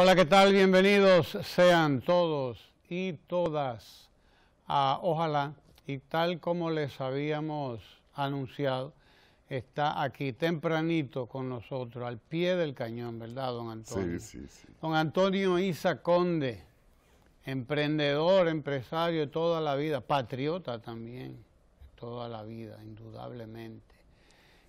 Hola, ¿qué tal? Bienvenidos sean todos y todas a Ojalá. Y tal como les habíamos anunciado, está aquí tempranito con nosotros, al pie del cañón, ¿verdad, don Antonio? Sí, sí, sí. Don Antonio Isa Conde, emprendedor, empresario de toda la vida, patriota también, toda la vida, indudablemente.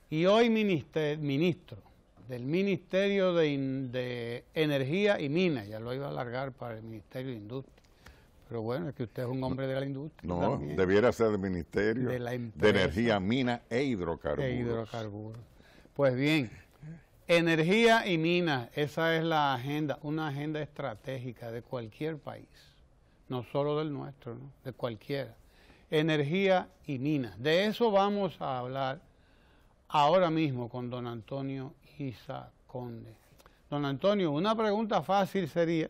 Y hoy ministro del Ministerio de, Energía y Minas, ya lo iba a alargar para el Ministerio de Industria. Pero bueno, es que usted es un hombre de la industria. No, debiera ser del Ministerio de, Energía, Minas e Hidrocarburos. E hidrocarburos. Pues bien, energía y minas, esa es la agenda, una agenda estratégica de cualquier país, no solo del nuestro, de cualquiera. Energía y minas. De eso vamos a hablar ahora mismo con don Antonio Isa Conde. Don Antonio, una pregunta fácil sería,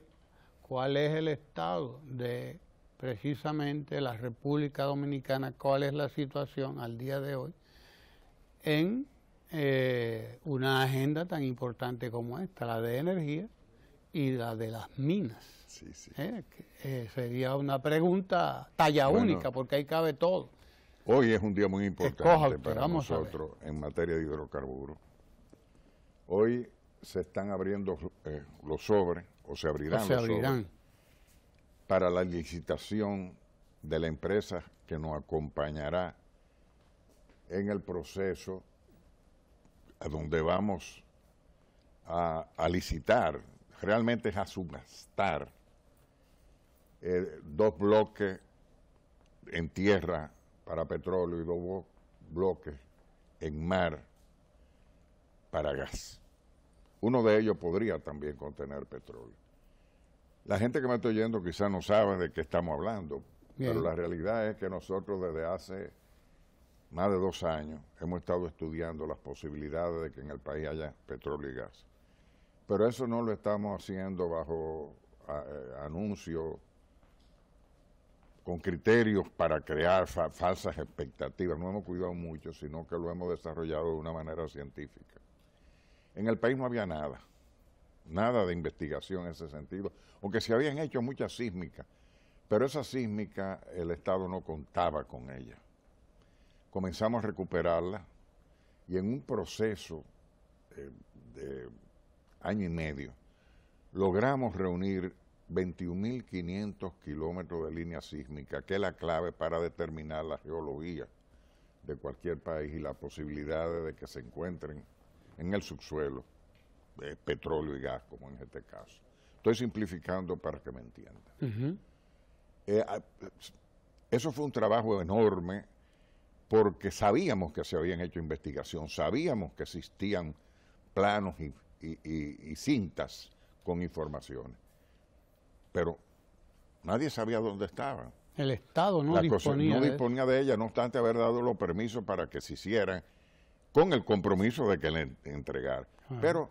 ¿cuál es el estado de precisamente la República Dominicana? ¿Cuál es la situación al día de hoy en eh, una agenda tan importante como esta, la de energía y la de las minas? Sí, eh, eh, sería una pregunta talla única, porque ahí cabe todo. Hoy es un día muy importante para nosotros en materia de hidrocarburos. Hoy se están abriendo eh, los sobres, o se abrirán los sobres, para la licitación de la empresa que nos acompañará en el proceso a donde vamos a, licitar, realmente es a subastar eh, dos bloques en tierra para petróleo y dos bloques en mar para gas. Uno de ellos podría también contener petróleo. La gente que me está oyendo quizás no sabe de qué estamos hablando, pero la realidad es que nosotros desde hace más de dos años hemos estado estudiando las posibilidades de que en el país haya petróleo y gas. Pero eso no lo estamos haciendo bajo anuncio, eh, anuncios con criterios para crear falsas expectativas. No hemos cuidado mucho, sino que lo hemos desarrollado de una manera científica. En el país no había nada, nada de investigación en ese sentido, aunque se habían hecho muchas sísmicas, pero esa sísmica el Estado no contaba con ella. Comenzamos a recuperarla y en un proceso eh, de año y medio logramos reunir 21.500 kilómetros de línea sísmica, que es la clave para determinar la geología de cualquier país y las posibilidades de que se encuentren en el subsuelo, petróleo y gas, como en este caso. Estoy simplificando para que me entiendan. Eh, ah, eh, eso fue un trabajo enorme porque sabíamos que se habían hecho investigación, sabíamos que existían planos y, cintas con informaciones, pero nadie sabía dónde estaban. El Estado no, disponía, de... disponía de ellas, no obstante haber dado los permisos para que se hicieran con el compromiso de que le entregar. Pero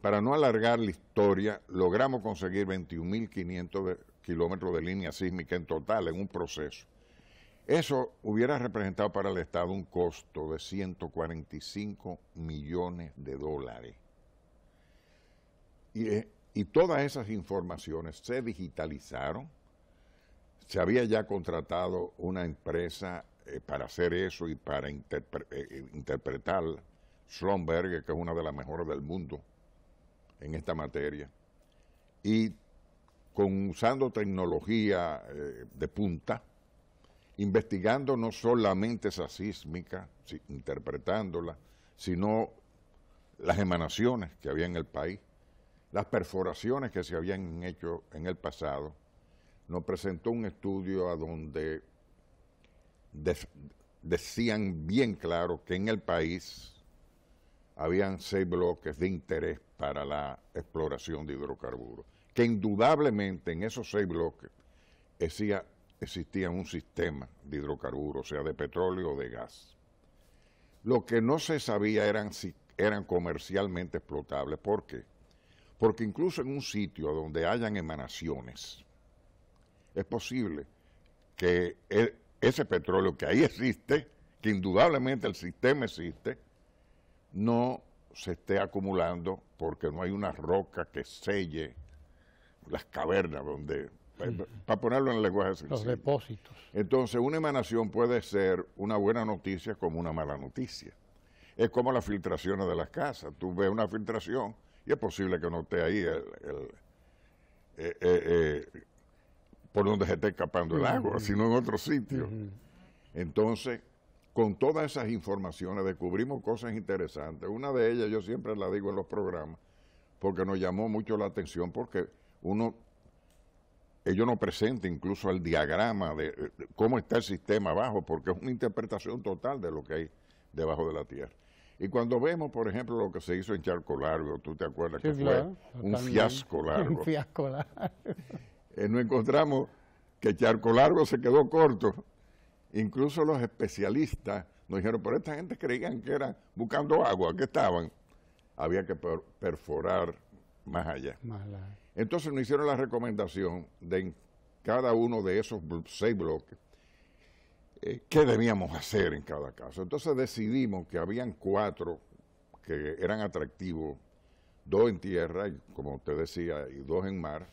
para no alargar la historia, logramos conseguir 21.500 kilómetros de línea sísmica en total en un proceso. Eso hubiera representado para el Estado un costo de 145 millones de dólares. Y, eh, y todas esas informaciones se digitalizaron. Se había ya contratado una empresa eh, para hacer eso y para eh, eh, interpretar Schlumberger que es una de las mejores del mundo en esta materia, y con, usando tecnología de punta, investigando no solamente esa sísmica, interpretándola, sino las emanaciones que había en el país, las perforaciones que se habían hecho en el pasado, nos presentó un estudio a donde decían bien claro que en el país habían seis bloques de interés para la exploración de hidrocarburos, que indudablemente en esos seis bloques existía, un sistema de hidrocarburos, sea de petróleo o de gas. Lo que no se sabía eran si eran comercialmente explotables. ¿Por qué? Porque incluso en un sitio donde hayan emanaciones, es posible que ese petróleo que ahí existe, que indudablemente el sistema existe, no se esté acumulando porque no hay una roca que selle las cavernas donde para ponerlo en el lenguaje sencillo. Los depósitos. Entonces, una emanación puede ser una buena noticia como una mala noticia. Es como las filtraciones de las casas. Tú ves una filtración y es posible que no esté ahí el, eh, eh, eh, por donde se está escapando el agua, sino en otro sitio. Entonces, con todas esas informaciones descubrimos cosas interesantes. Una de ellas, yo siempre la digo en los programas, porque nos llamó mucho la atención, porque uno, ellos no presentan incluso el diagrama de, cómo está el sistema abajo, porque es una interpretación total de lo que hay debajo de la Tierra. Y cuando vemos, por ejemplo, lo que se hizo en Charco Largo, tú te acuerdas que fue un fiasco largo. Un fiasco largo. Eh, no encontramos que Charco Largo se quedó corto. Incluso los especialistas nos dijeron, pero esta gente creían que era buscando agua, que estaban. Había que perforar más allá. Entonces nos hicieron la recomendación de cada uno de esos seis bloques eh, qué debíamos hacer en cada caso. Entonces decidimos que habían cuatro que eran atractivos, dos en tierra, y, como usted decía, y dos en mar,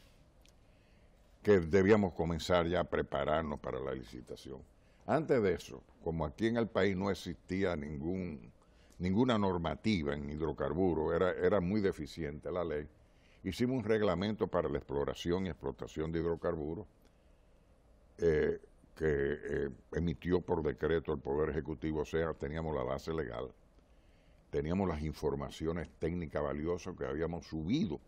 que debíamos comenzar ya a prepararnos para la licitación. Antes de eso, como aquí en el país no existía ninguna normativa en hidrocarburos, era, era muy deficiente la ley, hicimos un reglamento para la exploración y explotación de hidrocarburos eh, que eh, emitió por decreto el Poder Ejecutivo, o sea, teníamos la base legal, teníamos las informaciones técnicas valiosas que habíamos subido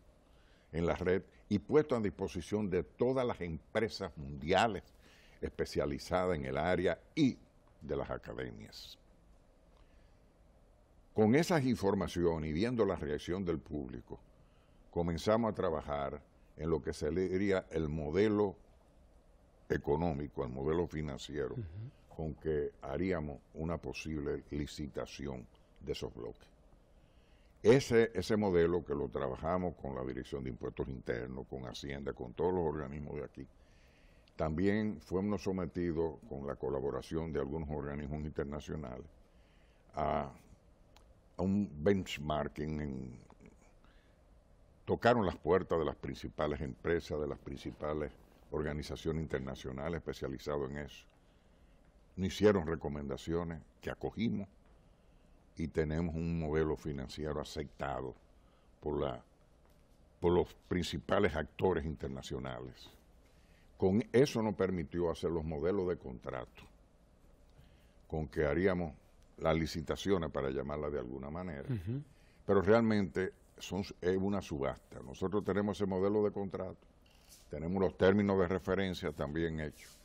en la red y puesto a disposición de todas las empresas mundiales especializadas en el área y de las academias. Con esa información y viendo la reacción del público, comenzamos a trabajar en lo que sería el modelo económico, el modelo financiero, con que haríamos una posible licitación de esos bloques. Ese, modelo que lo trabajamos con la Dirección de Impuestos Internos, con Hacienda, con todos los organismos de aquí, también fuimos sometidos con la colaboración de algunos organismos internacionales a, un benchmarking en, tocaron las puertas de las principales empresas, de las principales organizaciones internacionales especializadas en eso. Nos hicieron recomendaciones que acogimos y tenemos un modelo financiero aceptado por, la, por los principales actores internacionales. Con eso nos permitió hacer los modelos de contrato, con que haríamos las licitaciones, para llamarla de alguna manera, pero realmente es una subasta. Nosotros tenemos ese modelo de contrato, tenemos los términos de referencia también hechos.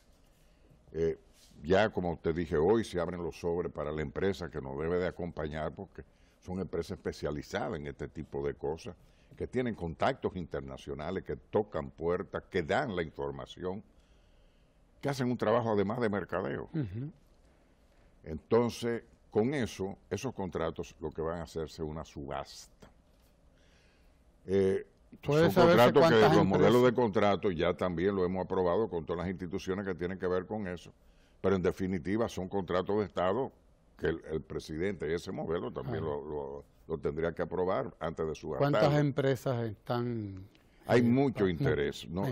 Eh, ya como te dije hoy, se abren los sobres para la empresa que nos debe de acompañar porque son empresas especializadas en este tipo de cosas, que tienen contactos internacionales, que tocan puertas, que dan la información, que hacen un trabajo además de mercadeo. Entonces, con eso, esos contratos lo que van a hacerse una subasta. Eh, son contratos que los modelos de contrato ya también lo hemos aprobado con todas las instituciones que tienen que ver con eso. Pero en definitiva son contratos de Estado que el, presidente y ese modelo también lo, tendría que aprobar antes de su ¿Cuántas empresas están...? Hay eh, mucho interés, ¿no?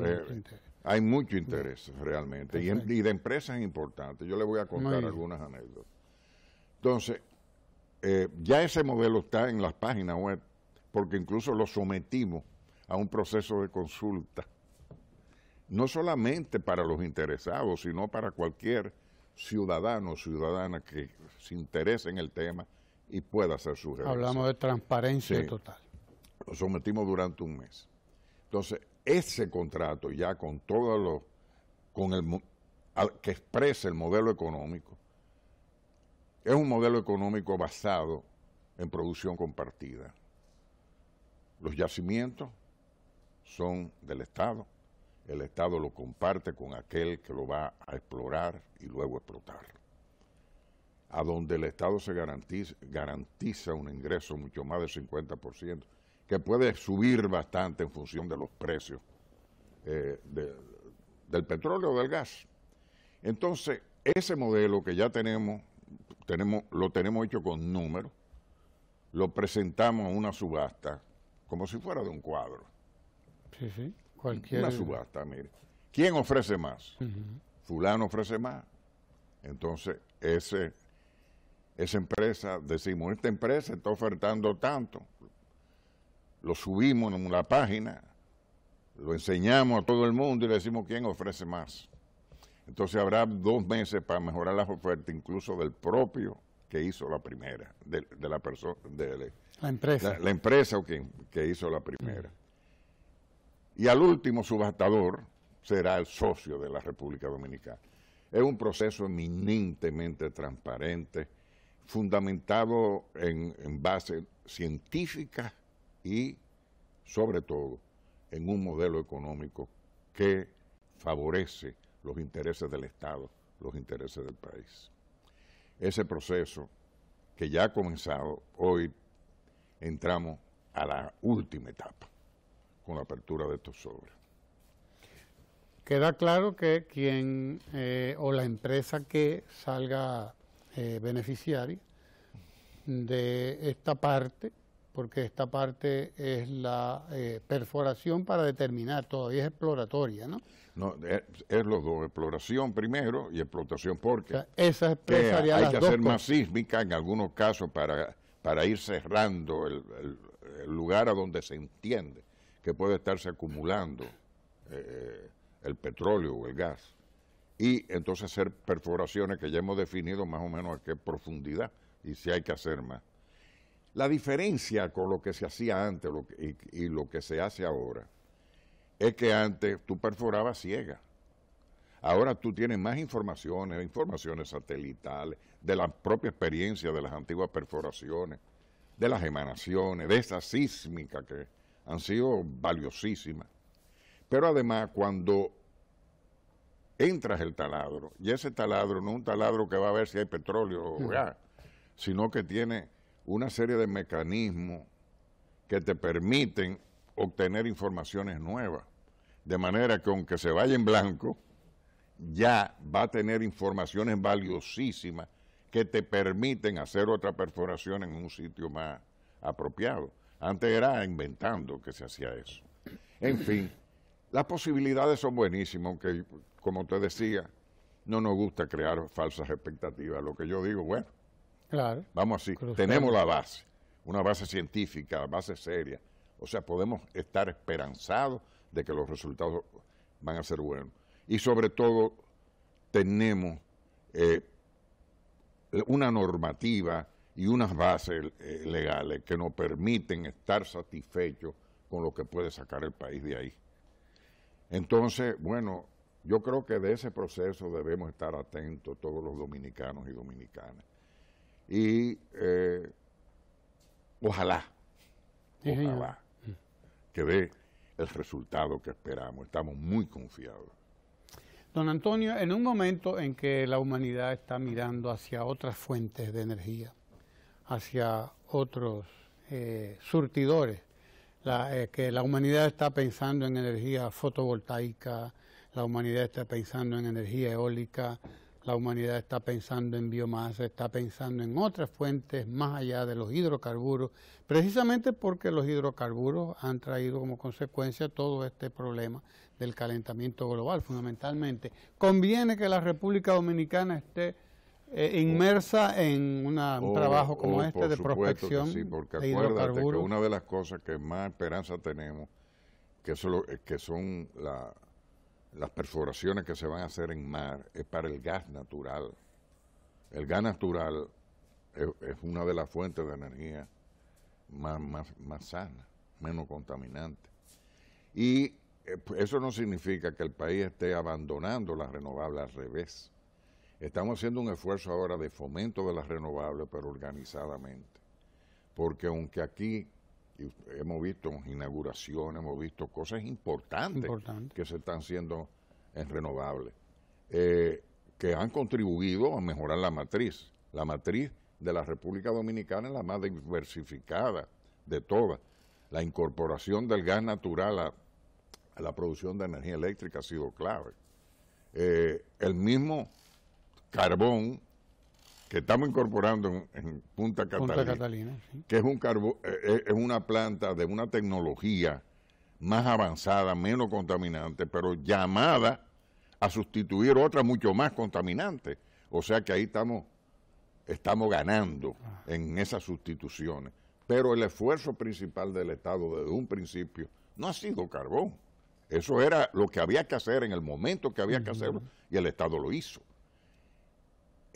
Hay mucho interés. realmente y, de empresas importantes. Yo le voy a contar algunas anécdotas. Entonces, eh, ya ese modelo está en las páginas web porque incluso lo sometimos a un proceso de consulta no solamente para los interesados, sino para cualquier ciudadano o ciudadana que se interese en el tema y pueda hacer su revisión. Hablamos de transparencia total. Lo sometimos durante un mes. Entonces, ese contrato ya con todos los con el que expresa el modelo económico es un modelo económico basado en producción compartida. Los yacimientos son del Estado, el Estado lo comparte con aquel que lo va a explorar y luego explotar. A donde el Estado se garantiza, un ingreso mucho más del 50%, que puede subir bastante en función de los precios eh, del petróleo o del gas. Entonces, ese modelo que ya tenemos, tenemos lo tenemos hecho con números, lo presentamos a una subasta como si fuera de un cuadro. Sí, sí. Una subasta, mire. ¿Quién ofrece más? Fulano ofrece más. Entonces, ese, esa empresa, decimos, esta empresa está ofertando tanto. Lo subimos en la página, lo enseñamos a todo el mundo y le decimos quién ofrece más. Entonces habrá dos meses para mejorar las ofertas, incluso del propio que hizo la primera, de, la persona, de, la empresa, la, empresa que, que hizo la primera. Y al último subastador será el socio de la República Dominicana. Es un proceso eminentemente transparente, fundamentado en, bases científicas y, sobre todo, en un modelo económico que favorece los intereses del Estado, los intereses del país. Ese proceso que ya ha comenzado, hoy entramos a la última etapa con la apertura de estos sobres. Queda claro que quien eh, o la empresa que salga eh, beneficiaria de esta parte, porque esta parte es la eh, perforación para determinar, todavía es exploratoria, ¿no? No, es, los dos, exploración primero y explotación porque esa hay que hacer más sísmica en algunos casos para, para ir cerrando el lugar a donde se entiende que puede estarse acumulando eh, el petróleo o el gas y entonces hacer perforaciones que ya hemos definido más o menos a qué profundidad y si hay que hacer más. La diferencia con lo que se hacía antes y, lo que se hace ahora es que antes tú perforabas ciega. Ahora tú tienes más informaciones, informaciones satelitales, de la propia experiencia de las antiguas perforaciones, de las emanaciones, de esa sísmica que, han sido valiosísimas. Pero además, cuando entras el taladro, y ese taladro no es un taladro que va a ver si hay petróleo o gas, sino que tiene una serie de mecanismos que te permiten obtener informaciones nuevas. De manera que aunque se vaya en blanco, ya va a tener informaciones valiosísimas que te permiten hacer otra perforación en un sitio más apropiado. Antes era inventando que se hacía eso. En fin, las posibilidades son buenísimas, aunque, como te decía, no nos gusta crear falsas expectativas. Lo que yo digo, bueno, vamos así, tenemos la base, una base científica, base seria. O sea, podemos estar esperanzados de que los resultados van a ser buenos. Y sobre todo, tenemos eh, una normativa y unas bases eh, legales que nos permiten estar satisfechos con lo que puede sacar el país de ahí. Entonces, bueno, yo creo que de ese proceso debemos estar atentos todos los dominicanos y dominicanas. Y eh, ojalá, ojalá que dé el resultado que esperamos. Estamos muy confiados. Don Antonio, en un momento en que la humanidad está mirando hacia otras fuentes de energía, hacia otros eh, surtidores. Eh, que la humanidad está pensando en energía fotovoltaica, la humanidad está pensando en energía eólica, la humanidad está pensando en biomasa, está pensando en otras fuentes más allá de los hidrocarburos, precisamente porque los hidrocarburos han traído como consecuencia todo este problema del calentamiento global, fundamentalmente. Conviene que la República Dominicana esté eh, inmersa en un oh, trabajo como oh, este de prospección. Sí, porque acuérdate que una de las cosas que más esperanza tenemos, que, eh, que son las perforaciones que se van a hacer en mar, es para el gas natural. El gas natural es, una de las fuentes de energía más, más, más sana, menos contaminante. Y eh, eso no significa que el país esté abandonando las renovables al revés Estamos haciendo un esfuerzo ahora de fomento de las renovables, pero organizadamente. Porque aunque aquí hemos visto inauguraciones, hemos visto cosas importantes que se están haciendo en renovables, eh, que han contribuido a mejorar la matriz. La matriz de la República Dominicana es la más diversificada de todas. La incorporación del gas natural a, la producción de energía eléctrica ha sido clave. Eh, el mismo carbón que estamos incorporando en, Punta Catalina, que es, un carbón eh, eh, es una planta de una tecnología más avanzada, menos contaminante, pero llamada a sustituir otra mucho más contaminante, O sea que ahí estamos, estamos ganando ah. en esas sustituciones. Pero el esfuerzo principal del Estado desde un principio no ha sido carbón. Eso era lo que había que hacer en el momento que había que hacerlo y el Estado lo hizo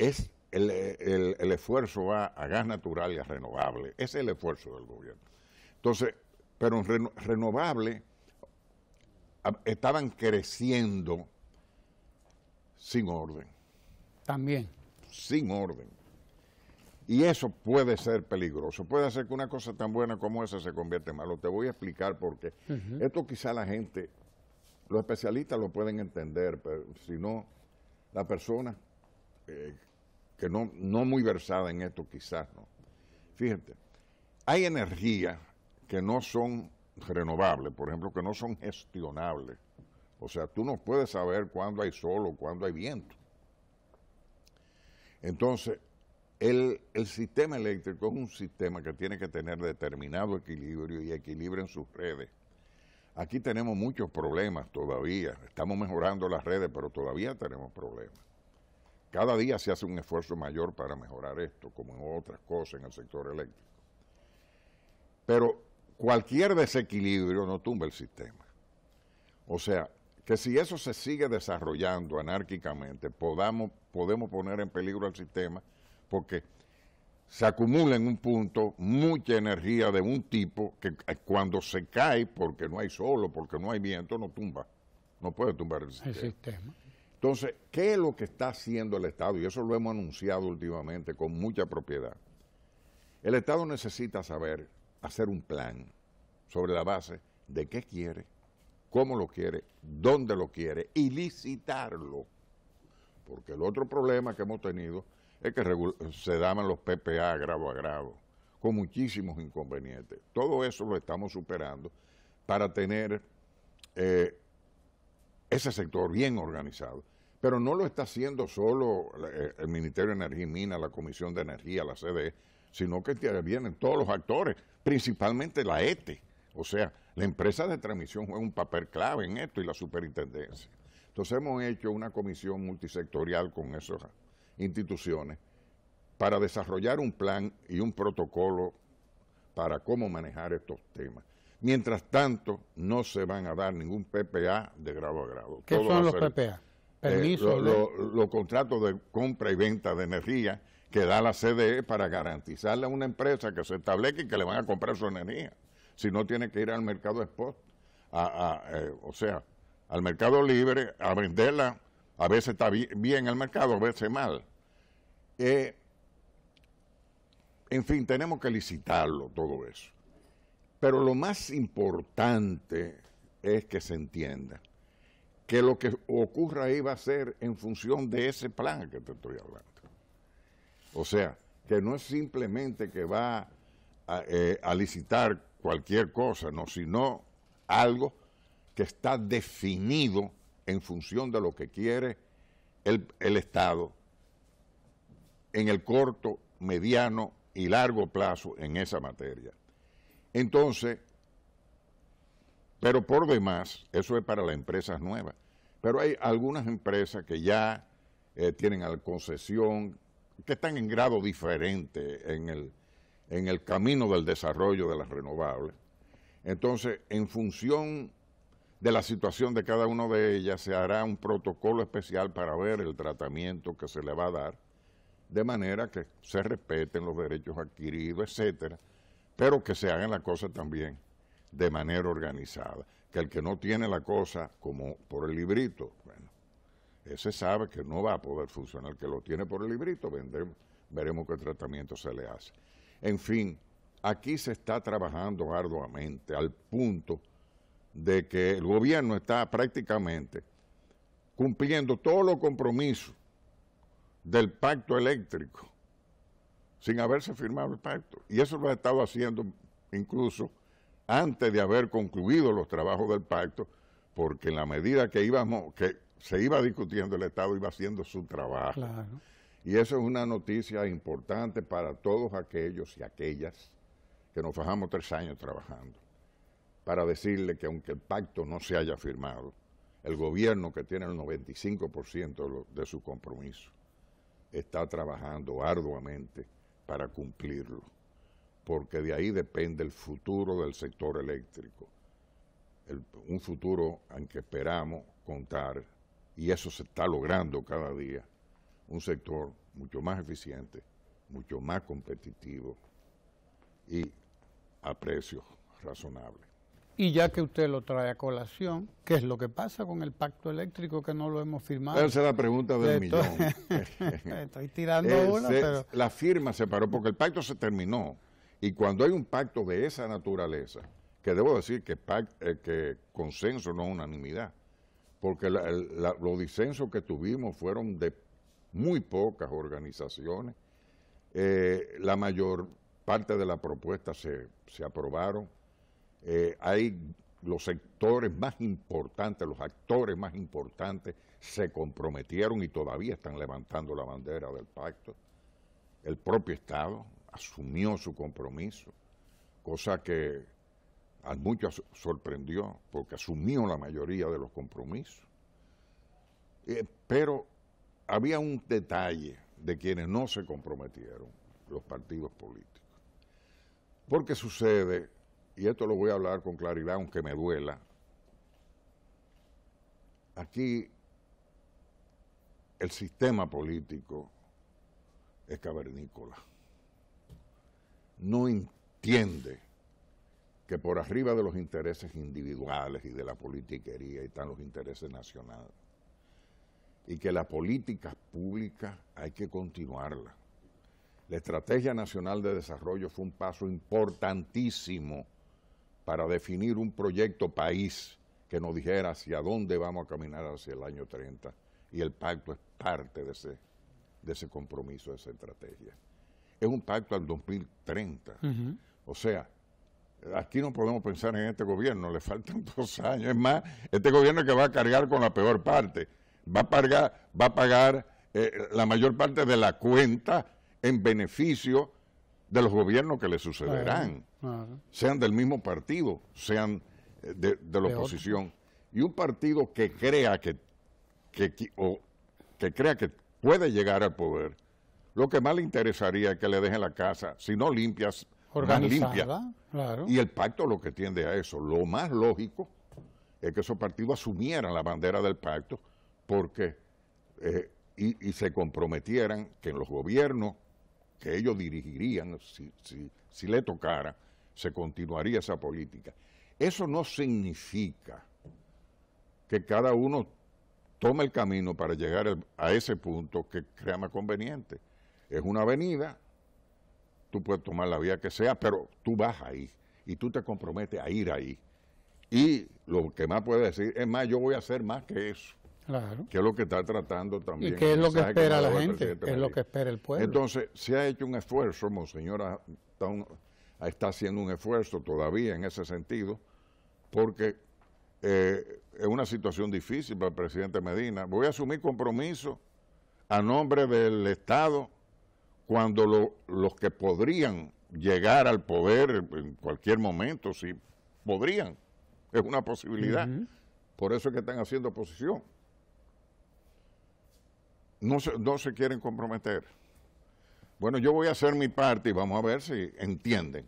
es el, esfuerzo va a gas natural y a renovable. Ese es el esfuerzo del gobierno. Entonces, pero en renovable ah, estaban creciendo sin orden. También. Sin orden. Y eso puede ser peligroso. Puede hacer que una cosa tan buena como esa se convierta en malo. Te voy a explicar por qué. Esto quizá la gente, los especialistas lo pueden entender, pero si no, la persona eh, que no, no muy versada en esto quizás, ¿no? Fíjate, hay energías que no son renovables, por ejemplo, que no son gestionables. O sea, tú no puedes saber cuándo hay sol o cuándo hay viento. Entonces, el, el, sistema eléctrico es un sistema que tiene que tener determinado equilibrio y equilibrio en sus redes. Aquí tenemos muchos problemas todavía. Estamos mejorando las redes, pero todavía tenemos problemas. Cada día se hace un esfuerzo mayor para mejorar esto, como en otras cosas en el sector eléctrico. Pero cualquier desequilibrio no tumba el sistema. O sea, que si eso se sigue desarrollando anárquicamente, podamos, podemos poner en peligro al sistema porque se acumula en un punto mucha energía de un tipo que eh, cuando se cae, porque no hay solo, porque no hay viento, no tumba, no puede tumbar el sistema. El sistema. Entonces, ¿qué es lo que está haciendo el Estado? Y eso lo hemos anunciado últimamente con mucha propiedad. El Estado necesita saber hacer un plan sobre la base de qué quiere, cómo lo quiere, dónde lo quiere y licitarlo. Porque el otro problema que hemos tenido es que se daban los PPA grado a grado, con muchísimos inconvenientes. Todo eso lo estamos superando para tener eh, ese sector bien organizado. Pero no lo está haciendo solo eh, el Ministerio de Energía y Minas, la Comisión de Energía, la CDE, sino que vienen todos los actores, principalmente la ETE. E. O sea, la empresa de transmisión juega un papel clave en esto y la superintendencia. Entonces hemos hecho una comisión multisectorial con esas instituciones para desarrollar un plan y un protocolo para cómo manejar estos temas. Mientras tanto, no se van a dar ningún PPA de grado a grado. ¿Qué son los PPA? Eh, los contratos de compra y venta de energía que da la CDE para garantizarle a una empresa que se establezca y que le van a comprar su energía. Si no, tiene que ir al mercado spot, eh, o sea, al mercado libre, a venderla. A veces está bien el mercado, a veces mal. Eh, en fin, tenemos que licitarlo todo eso. Pero lo más importante es que se entienda que lo que ocurra ahí va a ser en función de ese plan que te estoy hablando. O sea, que no es simplemente que va a, eh, licitar cualquier cosa, no, sino algo que está definido en función de lo que quiere el Estado en el corto, mediano y largo plazo en esa materia. Entonces, pero por demás, eso es para las empresas nuevas. Pero hay algunas empresas que ya eh, tienen al concesión, que están en grado diferente en el, en el camino del desarrollo de las renovables. Entonces, en función de la situación de cada una de ellas, se hará un protocolo especial para ver el tratamiento que se le va a dar, de manera que se respeten los derechos adquiridos, etcétera pero que se hagan las cosas también de manera organizada. Que el que no tiene la cosa como por el librito, bueno, ese sabe que no va a poder funcionar. que lo tiene por el librito, veremos qué tratamiento se le hace. En fin, aquí se está trabajando arduamente al punto de que el gobierno está prácticamente cumpliendo todos los compromisos del pacto eléctrico sin haberse firmado el pacto. Y eso lo ha estado haciendo incluso antes de haber concluido los trabajos del pacto, porque en la medida que íbamos, que se iba discutiendo el Estado iba haciendo su trabajo. Y eso es una noticia importante para todos aquellos y aquellas que nos fajamos tres años trabajando, para decirle que aunque el pacto no se haya firmado, el gobierno que tiene el 95% de su compromiso está trabajando arduamente para cumplirlo, porque de ahí depende el futuro del sector eléctrico, un futuro en que esperamos contar, y eso se está logrando cada día, un sector mucho más eficiente, mucho más competitivo y a precios razonables. Y ya que usted lo trae a colación, ¿qué es lo que pasa con el pacto eléctrico que no lo hemos firmado? Esa es la pregunta del millón. Estoy tirando pero... La firma se paró porque el pacto se terminó. Y cuando hay un pacto de esa naturaleza, que debo decir que, pact eh, que consenso no unanimidad, porque los disensos que tuvimos fueron de muy pocas organizaciones, eh, la mayor parte de la propuesta se, se aprobaron, eh, hay los sectores más importantes, los actores más importantes se comprometieron y todavía están levantando la bandera del pacto. El propio Estado asumió su compromiso, cosa que a muchos sorprendió porque asumió la mayoría de los compromisos. Eh, pero había un detalle de quienes no se comprometieron, los partidos políticos. Porque sucede y esto lo voy a hablar con claridad aunque me duela, aquí el sistema político es cavernícola. No entiende que por arriba de los intereses individuales y de la politiquería están los intereses nacionales. Y que la política públicas hay que continuarla. La Estrategia Nacional de Desarrollo fue un paso importantísimo para definir un proyecto país que nos dijera hacia dónde vamos a caminar hacia el año 30. Y el pacto es parte de ese, de ese compromiso, de esa estrategia. Es un pacto al 2030. O sea, aquí no podemos pensar en este gobierno, le faltan dos años. Es más, este gobierno es que va a cargar con la peor parte, va a pagar, va a pagar eh, la mayor parte de la cuenta en beneficio de los gobiernos que le sucederán, sean del mismo partido, sean eh, de, la oposición. Y un partido que crea que, que, crea que puede llegar al poder, lo que más le interesaría es que le dejen la casa, si no limpias, limpia. Claro. Y el pacto lo que tiende a eso. Lo más lógico es que esos partidos asumieran la bandera del pacto porque eh, y, y se comprometieran que en los gobiernos que ellos dirigirían si, le tocara, se continuaría esa política. Eso no significa que cada uno tome el camino para llegar a ese punto que crea más conveniente. Es una avenida, tú puedes tomar la vía que sea, pero tú vas ahí y tú te comprometes a ir ahí. Y lo que más puede decir es más, yo voy a hacer más que eso. Que es lo que está tratando también. Y qué es lo que espera la gente, es lo que espera el pueblo. Entonces, se ha hecho un esfuerzo, monseñor, está, haciendo un esfuerzo todavía en ese sentido, porque eh, es una situación difícil para el presidente Medina. Voy a asumir compromiso a nombre del Estado cuando los que podrían llegar al poder en cualquier momento, si podrían, es una posibilidad. Por eso es que están haciendo oposición no se, no se quieren comprometer. Bueno, yo voy a hacer mi parte y vamos a ver si entienden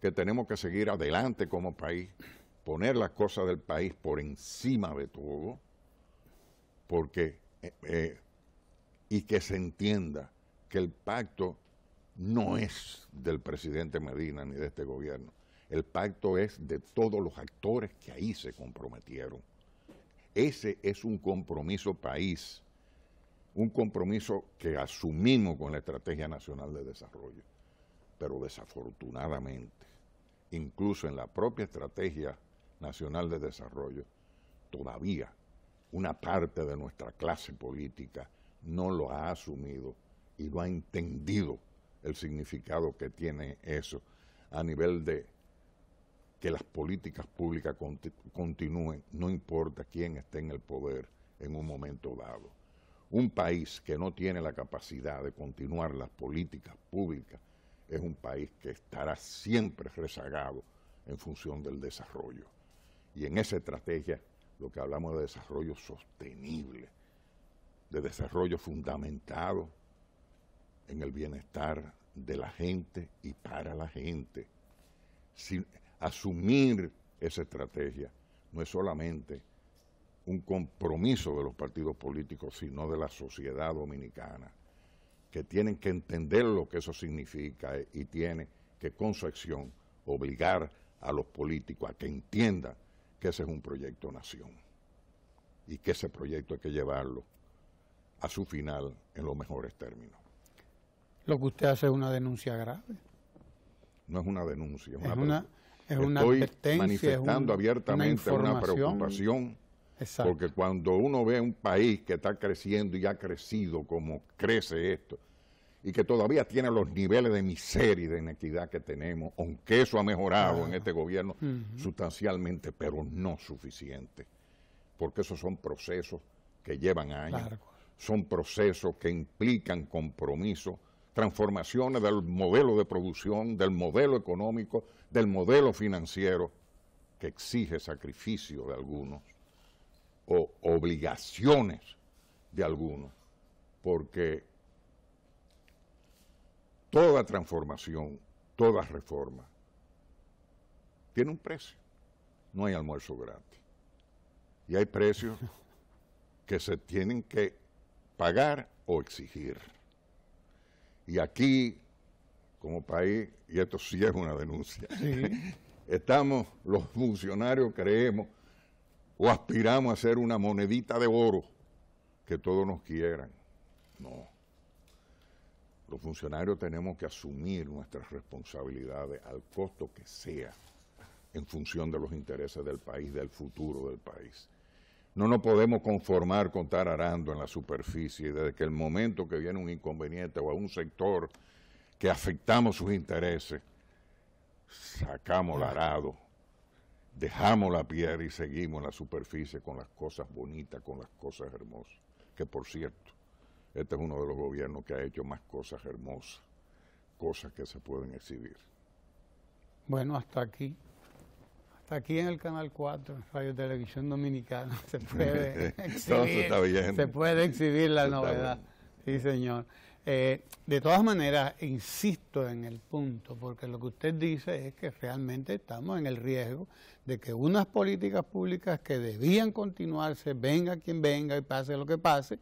que tenemos que seguir adelante como país, poner las cosas del país por encima de todo, porque eh, eh, y que se entienda que el pacto no es del presidente Medina ni de este gobierno. El pacto es de todos los actores que ahí se comprometieron. Ese es un compromiso país un compromiso que asumimos con la Estrategia Nacional de Desarrollo. Pero desafortunadamente, incluso en la propia Estrategia Nacional de Desarrollo, todavía una parte de nuestra clase política no lo ha asumido y no ha entendido el significado que tiene eso a nivel de que las políticas públicas continúen, no importa quién esté en el poder en un momento dado. Un país que no tiene la capacidad de continuar las políticas públicas es un país que estará siempre rezagado en función del desarrollo. Y en esa estrategia lo que hablamos de desarrollo sostenible, de desarrollo fundamentado en el bienestar de la gente y para la gente. asumir esa estrategia no es solamente un compromiso de los partidos políticos, sino de la sociedad dominicana, que tienen que entender lo que eso significa y tienen que con su acción obligar a los políticos a que entiendan que ese es un proyecto nación y que ese proyecto hay que llevarlo a su final en los mejores términos. Lo que usted hace es una denuncia grave. No es una denuncia, es una... Es es una manifestando abiertamente una, una preocupación porque cuando uno ve un país que está creciendo y ha crecido como crece esto, y que todavía tiene los niveles de miseria y de inequidad que tenemos, aunque eso ha mejorado en este gobierno sustancialmente, pero no suficiente. Porque esos son procesos que llevan años, son procesos que implican compromiso, transformaciones del modelo de producción, del modelo económico, del modelo financiero, que exige sacrificio de algunos o obligaciones de algunos, porque toda transformación, toda reforma, tiene un precio. No hay almuerzo gratis. Y hay precios que se tienen que pagar o exigir. Y aquí, como país, y esto sí es una denuncia, estamos, los funcionarios creemos o aspiramos a ser una monedita de oro que todos nos quieran. No. Los funcionarios tenemos que asumir nuestras responsabilidades al costo que sea en función de los intereses del país, del futuro del país. No nos podemos conformar con estar arando en la superficie desde que el momento que viene un inconveniente o a un sector que afectamos sus intereses, sacamos el arado Dejamos la piedra y seguimos en la superficie con las cosas bonitas, con las cosas hermosas. Que por cierto, este es uno de los gobiernos que ha hecho más cosas hermosas, cosas que se pueden exhibir. Bueno, hasta aquí. Hasta aquí en el Canal 4, Radio Televisión Dominicana, se puede exhibir, se puede exhibir la novedad. Sí, señor. Eh, de todas maneras, insisto en el punto, porque lo que usted dice es que realmente estamos en el riesgo de que unas políticas públicas que debían continuarse, venga quien venga y pase lo que pase,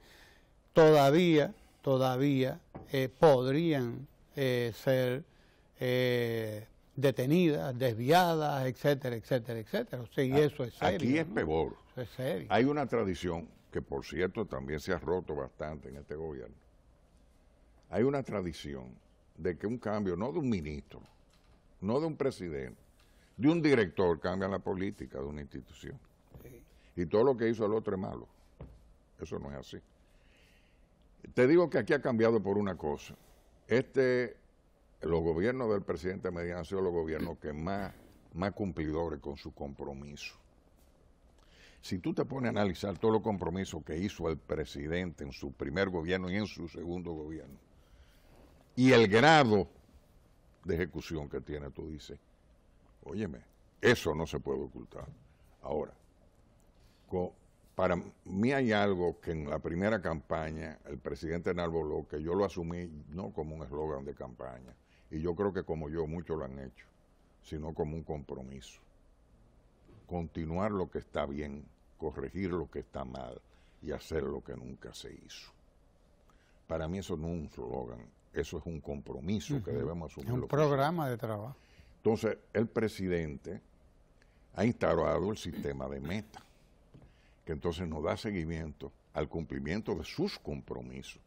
todavía, todavía eh, podrían eh, ser detenidas, desviadas, etcétera, etcétera, etcétera. O sea, y ah, eso es serio. Aquí es peor. es serio. Hay una tradición que, por cierto, también se ha roto bastante en este gobierno hay una tradición de que un cambio, no de un ministro, no de un presidente, de un director cambia la política de una institución. Y todo lo que hizo el otro es malo. Eso no es así. Te digo que aquí ha cambiado por una cosa. Este, los gobiernos del presidente Medina han sido los gobiernos que más, más cumplidores con su compromiso. Si tú te pones a analizar todos los compromisos que hizo el presidente en su primer gobierno y en su segundo gobierno, y el grado de ejecución que tiene, tú dices, óyeme, eso no se puede ocultar. Ahora, para mí hay algo que en la primera campaña el presidente narboló que yo lo asumí no como un eslogan de campaña, y yo creo que como yo muchos lo han hecho, sino como un compromiso. Continuar lo que está bien, corregir lo que está mal y hacer lo que nunca se hizo. Para mí eso no es un eslogan, eso es un compromiso que debemos asumir. Es un programa de trabajo. Entonces, el presidente ha instaurado el sistema de meta, que entonces nos da seguimiento al cumplimiento de sus compromisos.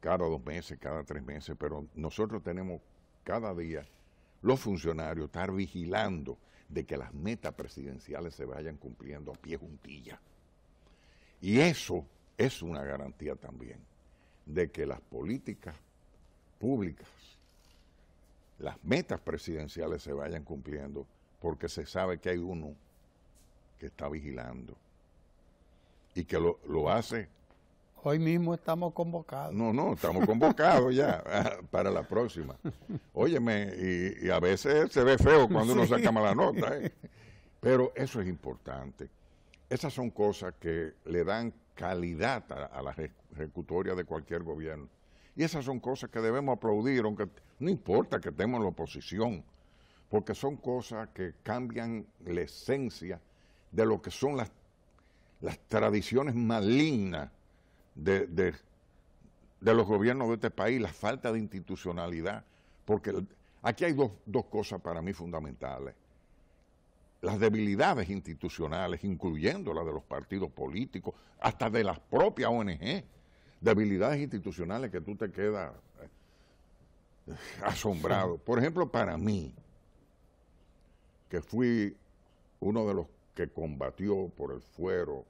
Cada dos meses, cada tres meses, pero nosotros tenemos cada día los funcionarios estar vigilando de que las metas presidenciales se vayan cumpliendo a pie juntilla. Y eso es una garantía también de que las políticas públicas, las metas presidenciales se vayan cumpliendo, porque se sabe que hay uno que está vigilando y que lo, hace. Hoy mismo estamos convocados. No, no, estamos convocados ya ah, para la próxima. Óyeme, y, a veces se ve feo cuando uno saca mala nota, ¿eh? pero eso es importante. Esas son cosas que le dan calidad a, la ejecutoria de cualquier gobierno. Y esas son cosas que debemos aplaudir, aunque no importa que estemos en la oposición, porque son cosas que cambian la esencia de lo que son las, las tradiciones malignas de, los gobiernos de este país, la falta de institucionalidad, porque aquí hay dos, dos cosas para mí fundamentales las debilidades institucionales, incluyendo las de los partidos políticos, hasta de las propias ONG, debilidades institucionales que tú te quedas eh, asombrado. Por ejemplo, para mí, que fui uno de los que combatió por el fuero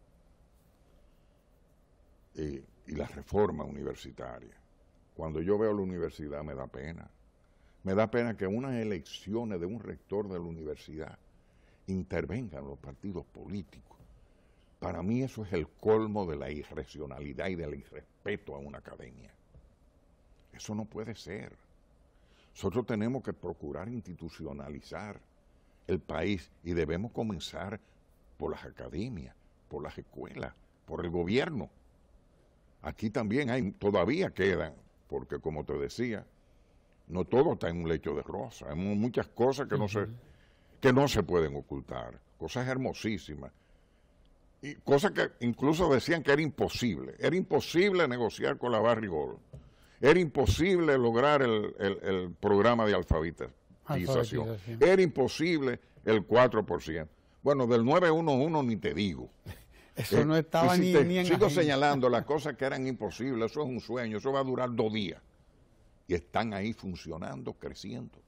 y, eh, y la reforma universitaria, cuando yo veo la universidad me da pena. Me da pena que unas elecciones de un rector de la universidad intervengan los partidos políticos. Para mí eso es el colmo de la irracionalidad y del irrespeto a una academia. Eso no puede ser. Nosotros tenemos que procurar institucionalizar el país y debemos comenzar por las academias, por las escuelas, por el gobierno. Aquí también hay, todavía quedan, porque como te decía, no todo está en un lecho de rosa, hay muchas cosas que no se que no se pueden ocultar, cosas hermosísimas, y cosas que incluso decían que era imposible, era imposible negociar con la Barrigol, era imposible lograr el, programa de alfabetización. era imposible el 4%. Bueno, del 911 ni te digo. Eso eh, no estaba ni, ni en Sigo señalando las cosas que eran imposibles, eso es un sueño, eso va a durar dos días. Y están ahí funcionando, creciendo,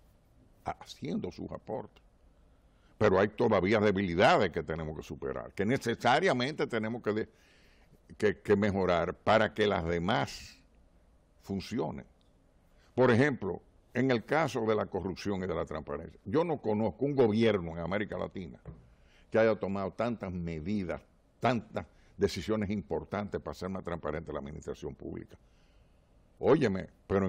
haciendo sus aportes pero hay todavía debilidades que tenemos que superar, que necesariamente tenemos que, mejorar para que las demás funcionen. Por ejemplo, en el caso de la corrupción y de la transparencia, yo no conozco un gobierno en América Latina que haya tomado tantas medidas, tantas decisiones importantes para hacer más transparente la administración pública. Óyeme, pero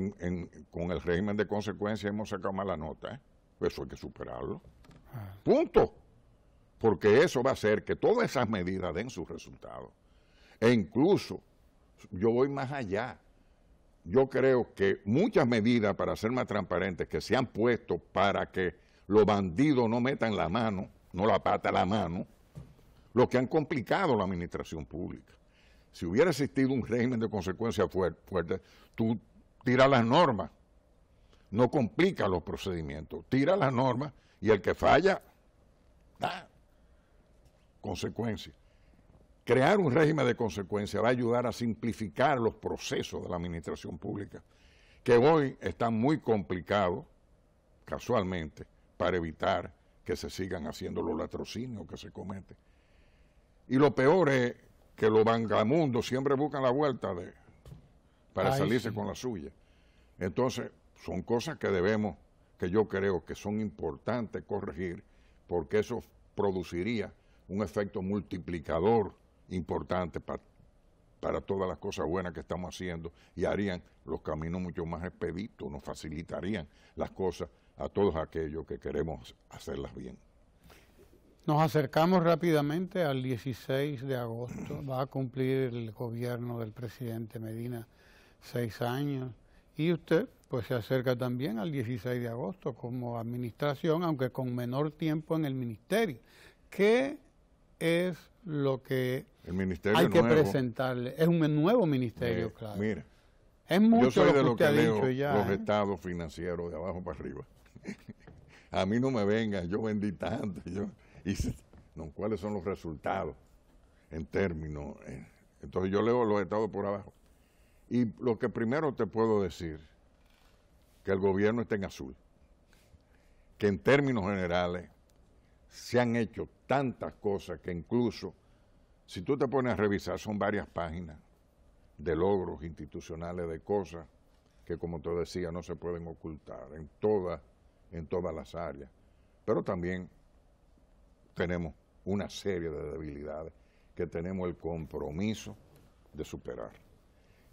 con el régimen de consecuencias hemos sacado mala nota, ¿eh? eso hay que superarlo. Ah. Punto. Porque eso va a hacer que todas esas medidas den sus resultados. E incluso, yo voy más allá. Yo creo que muchas medidas, para ser más transparentes, que se han puesto para que los bandidos no metan la mano, no la pata, la mano, lo que han complicado la administración pública. Si hubiera existido un régimen de consecuencias fuertes, fuerte, tú tiras las normas, no complica los procedimientos, tira las normas y el que falla, da consecuencias. Crear un régimen de consecuencia va a ayudar a simplificar los procesos de la administración pública, que hoy están muy complicados, casualmente, para evitar que se sigan haciendo los latrocinios que se cometen. Y lo peor es que los vangamundos siempre buscan la vuelta de, para salirse con la suya. Entonces, son cosas que debemos que yo creo que son importantes corregir, porque eso produciría un efecto multiplicador importante para, para todas las cosas buenas que estamos haciendo y harían los caminos mucho más expeditos, nos facilitarían las cosas a todos aquellos que queremos hacerlas bien. Nos acercamos rápidamente al 16 de agosto. Va a cumplir el gobierno del presidente Medina seis años. Y usted pues se acerca también al 16 de agosto como administración, aunque con menor tiempo en el ministerio. ¿Qué es lo que hay que presentarle? Es un nuevo ministerio, eh, claro. Mira, es mucho lo de que dicho ya. Los ¿eh? estados financieros de abajo para arriba. A mí no me venga, yo vendí tanto. Yo, y, no, ¿Cuáles son los resultados en términos? Eh? entonces yo leo los estados por abajo. Y lo que primero te puedo decir que el gobierno esté en azul, que en términos generales se han hecho tantas cosas que incluso, si tú te pones a revisar, son varias páginas de logros institucionales, de cosas que, como te decía, no se pueden ocultar en, todas en todas las áreas. Pero también tenemos una serie de debilidades que tenemos el compromiso de superar.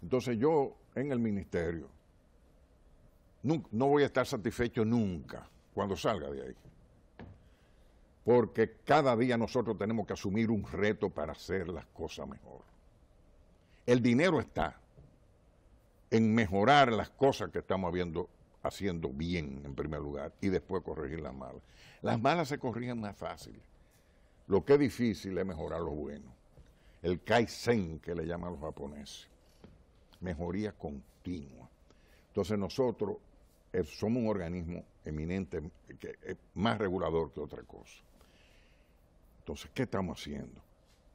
Entonces yo en el ministerio no, voy a estar satisfecho nunca cuando salga de ahí. Porque cada día nosotros tenemos que asumir un reto para hacer las cosas mejor. El dinero está en mejorar las cosas que estamos haciendo bien en primer lugar y después corregir las malas. Las malas se corrigen más fácil. Lo que es difícil es mejorar lo bueno. El kaizen que le llaman los japoneses. Mejoría continua. Entonces nosotros somos un organismo eminente, que es más regulador que otra cosa. Entonces, ¿qué estamos haciendo?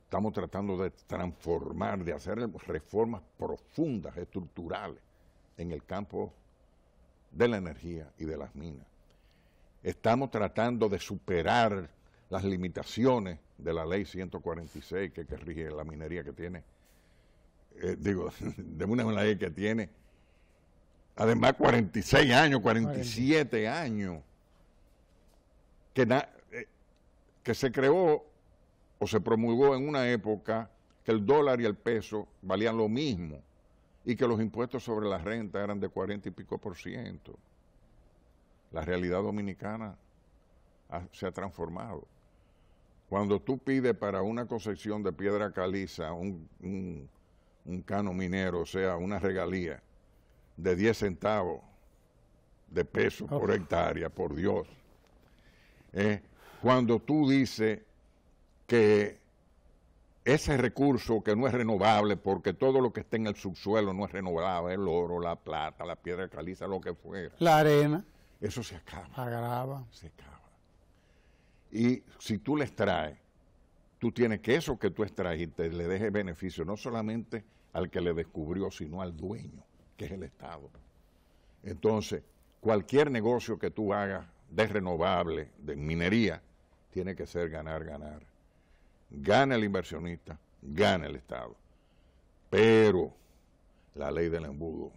Estamos tratando de transformar, de hacer reformas profundas, estructurales, en el campo de la energía y de las minas. Estamos tratando de superar las limitaciones de la ley 146 que, rige la minería que tiene, eh, digo, de una ley que tiene Además, 46 años, 47 años, que, eh, que se creó o se promulgó en una época que el dólar y el peso valían lo mismo y que los impuestos sobre la renta eran de 40 y pico por ciento. La realidad dominicana se ha transformado. Cuando tú pides para una concepción de piedra caliza, un, un cano minero, o sea, una regalía, de 10 centavos de peso por hectárea, por Dios. Eh, cuando tú dices que ese recurso que no es renovable, porque todo lo que está en el subsuelo no es renovable, el oro, la plata, la piedra caliza, lo que fuera. La arena. Eso se acaba. Agrava. Se acaba. Y si tú le traes, tú tienes que eso que tú te le deje beneficio no solamente al que le descubrió, sino al dueño que es el Estado. Entonces, cualquier negocio que tú hagas de renovable, de minería, tiene que ser ganar, ganar. Gana el inversionista, gana el Estado. Pero la ley del embudo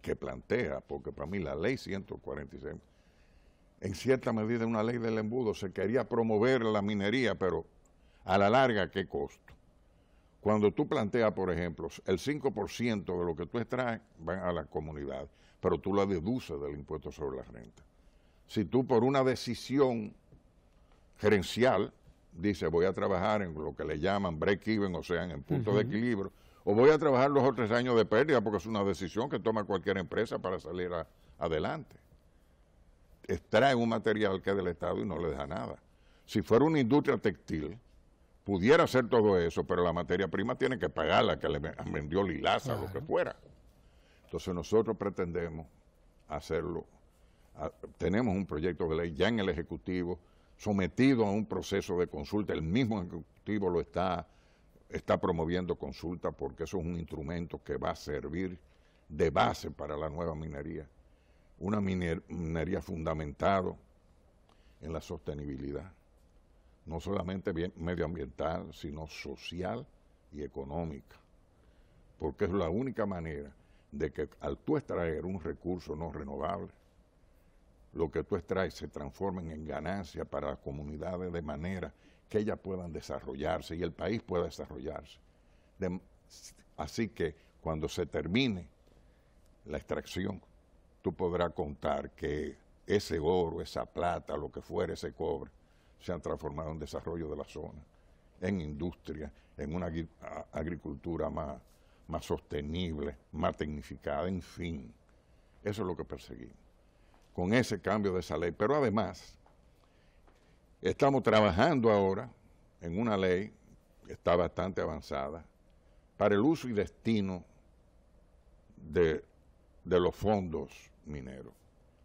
que plantea, porque para mí la ley 146, en cierta medida una ley del embudo, se quería promover la minería, pero a la larga, ¿qué costo? Cuando tú planteas, por ejemplo, el 5% de lo que tú extraes va a la comunidad, pero tú la deduces del impuesto sobre la renta. Si tú por una decisión gerencial dices voy a trabajar en lo que le llaman break-even, o sea, en punto de equilibrio, o voy a trabajar los otros años de pérdida porque es una decisión que toma cualquier empresa para salir adelante. Extrae un material que es del Estado y no le deja nada. Si fuera una industria textil, pudiera hacer todo eso, pero la materia prima tiene que pagarla, que le vendió Lilaza, o lo que fuera. Entonces nosotros pretendemos hacerlo. Ah, tenemos un proyecto de ley ya en el Ejecutivo, sometido a un proceso de consulta. El mismo Ejecutivo lo está, está promoviendo consulta porque eso es un instrumento que va a servir de base para la nueva minería. Una minería fundamentada en la sostenibilidad no solamente medioambiental, sino social y económica. Porque es la única manera de que al tú extraer un recurso no renovable, lo que tú extraes se transforme en ganancia para las comunidades de manera que ellas puedan desarrollarse y el país pueda desarrollarse. así que cuando se termine la extracción, tú podrás contar que ese oro, esa plata, lo que fuere ese cobre, se han transformado en desarrollo de la zona, en industria, en una agricultura más, más sostenible, más tecnificada, en fin. Eso es lo que perseguimos, con ese cambio de esa ley. Pero además, estamos trabajando ahora en una ley que está bastante avanzada para el uso y destino de, los fondos mineros,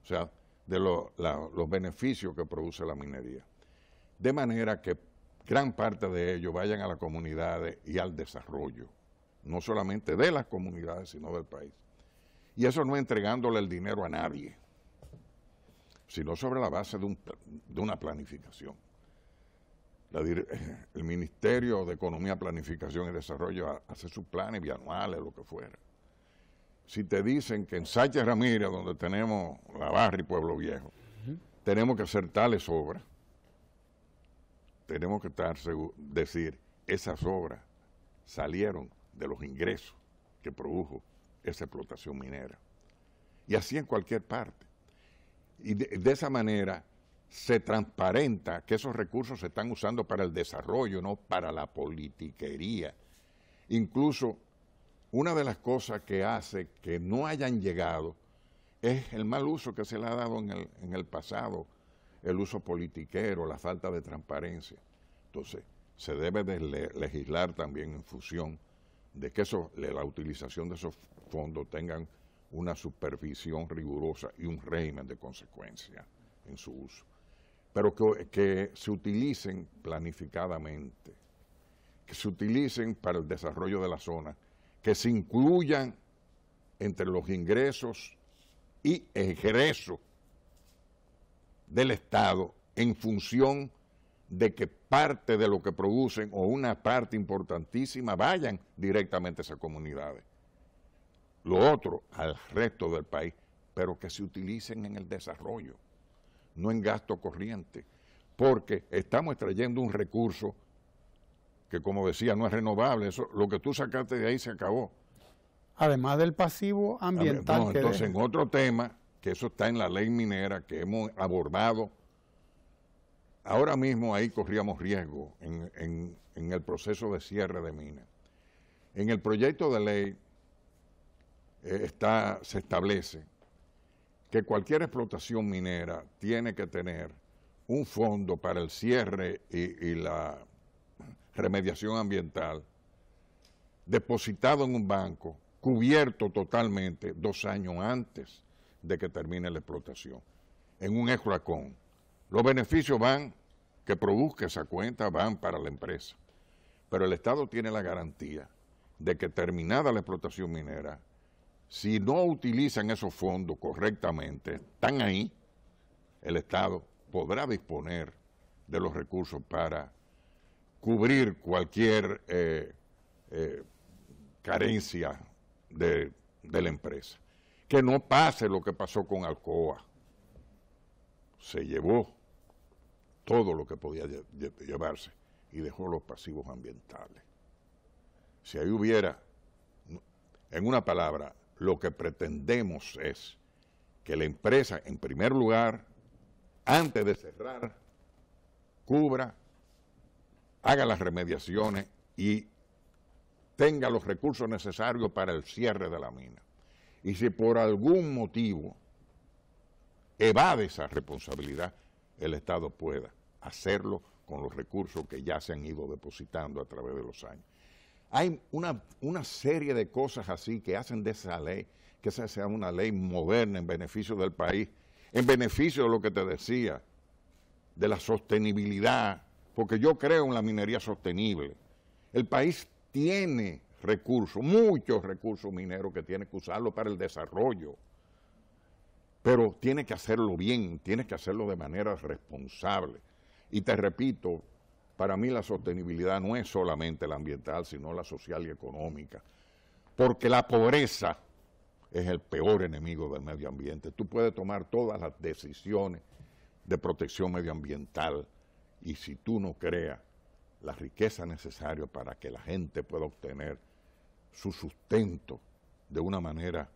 o sea, de los beneficios que produce la minería de manera que gran parte de ellos vayan a las comunidades y al desarrollo, no solamente de las comunidades, sino del país. Y eso no entregándole el dinero a nadie, sino sobre la base de, un, de una planificación. el Ministerio de Economía, Planificación y Desarrollo hace sus planes bianuales, lo que fuera. Si te dicen que en Sánchez Ramírez, donde tenemos la barra y Pueblo Viejo, tenemos que hacer tales obras, tenemos que estar seguros, decir, esas obras salieron de los ingresos que produjo esa explotación minera. Y así en cualquier parte. Y de, esa manera se transparenta que esos recursos se están usando para el desarrollo, no para la politiquería. Incluso una de las cosas que hace que no hayan llegado es el mal uso que se le ha dado en el, en el pasado el uso politiquero, la falta de transparencia. Entonces, se debe de legislar también en función de que eso, la utilización de esos fondos tengan una supervisión rigurosa y un régimen de consecuencia en su uso. Pero que, que se utilicen planificadamente, que se utilicen para el desarrollo de la zona, que se incluyan entre los ingresos y egresos del Estado en función de que parte de lo que producen o una parte importantísima vayan directamente a esas comunidades. Lo otro al resto del país, pero que se utilicen en el desarrollo, no en gasto corriente, porque estamos extrayendo un recurso que como decía no es renovable, eso, lo que tú sacaste de ahí se acabó. Además del pasivo ambiental. entonces que en otro tema eso está en la ley minera que hemos abordado. Ahora mismo ahí corríamos riesgo en, el proceso de cierre de minas. En el proyecto de ley eh, está, se establece que cualquier explotación minera tiene que tener un fondo para el cierre y la remediación ambiental depositado en un banco, cubierto totalmente dos años antes de que termine la explotación, en un escuracón. Los beneficios van, que produzca esa cuenta, van para la empresa. Pero el Estado tiene la garantía de que terminada la explotación minera, si no utilizan esos fondos correctamente, están ahí, el Estado podrá disponer de los recursos para cubrir cualquier eh, eh, carencia de la empresa que no pase lo que pasó con Alcoa. Se llevó todo lo que podía llevarse y dejó los pasivos ambientales. Si ahí hubiera, en una palabra, lo que pretendemos es que la empresa, en primer lugar, antes de cerrar, cubra, haga las remediaciones y tenga los recursos necesarios para el cierre de la mina y si por algún motivo evade esa responsabilidad, el Estado pueda hacerlo con los recursos que ya se han ido depositando a través de los años. Hay una, serie de cosas así que hacen de esa ley, que sea una ley moderna en beneficio del país, en beneficio de lo que te decía, de la sostenibilidad, porque yo creo en la minería sostenible. El país tiene recursos, muchos recursos mineros que tiene que usarlo para el desarrollo, pero tiene que hacerlo bien, tiene que hacerlo de manera responsable. Y te repito, para mí la sostenibilidad no es solamente la ambiental, sino la social y económica, porque la pobreza es el peor enemigo del medio ambiente. Tú puedes tomar todas las decisiones de protección medioambiental y si tú no creas la riqueza necesaria para que la gente pueda obtener su sustento de una manera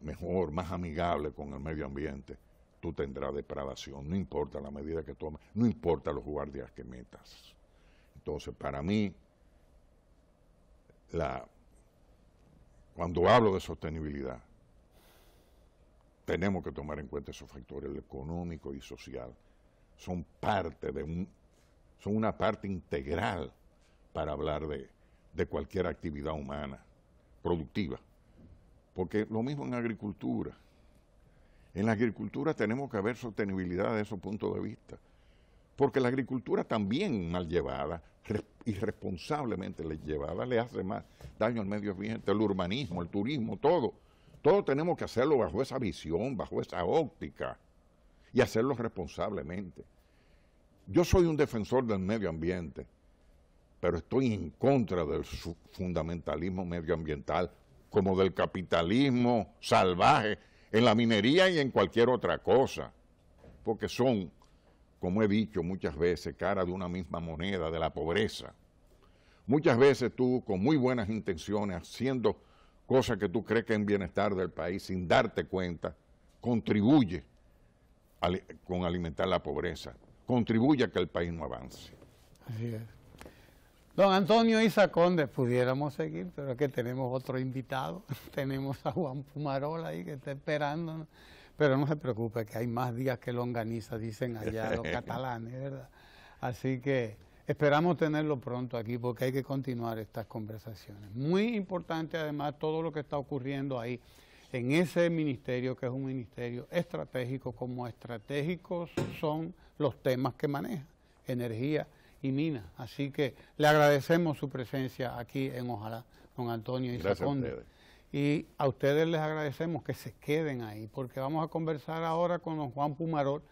mejor, más amigable con el medio ambiente, tú tendrás depravación, no importa la medida que tomes, no importa los guardias que metas. Entonces, para mí, la, cuando hablo de sostenibilidad, tenemos que tomar en cuenta esos factores, el económico y social. Son parte de un, son una parte integral para hablar de, de cualquier actividad humana productiva. Porque lo mismo en agricultura. En la agricultura tenemos que haber sostenibilidad de esos puntos de vista. Porque la agricultura también mal llevada, irresponsablemente llevada, le hace más daño al medio ambiente, el urbanismo, el turismo, todo. Todo tenemos que hacerlo bajo esa visión, bajo esa óptica y hacerlo responsablemente. Yo soy un defensor del medio ambiente, pero estoy en contra del fundamentalismo medioambiental como del capitalismo salvaje en la minería y en cualquier otra cosa, porque son, como he dicho muchas veces, cara de una misma moneda, de la pobreza. Muchas veces tú, con muy buenas intenciones, haciendo cosas que tú crees que en bienestar del país, sin darte cuenta, contribuye con alimentar la pobreza, contribuye a que el país no avance. Así Don Antonio Conde, pudiéramos seguir, pero es que tenemos otro invitado, tenemos a Juan Pumarola ahí que está esperando, pero no se preocupe que hay más días que lo organiza, dicen allá los catalanes, ¿verdad? Así que esperamos tenerlo pronto aquí porque hay que continuar estas conversaciones. Muy importante además todo lo que está ocurriendo ahí en ese ministerio que es un ministerio estratégico, como estratégicos son los temas que maneja, energía, y Así que le agradecemos su presencia aquí en Ojalá, don Antonio Isaconde. Y a ustedes les agradecemos que se queden ahí, porque vamos a conversar ahora con don Juan Pumarol,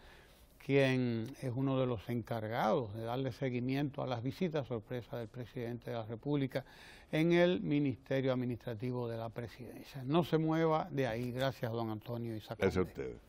quien es uno de los encargados de darle seguimiento a las visitas sorpresa del presidente de la República en el Ministerio Administrativo de la Presidencia. No se mueva de ahí. Gracias, don Antonio Isaconde. Gracias a ustedes.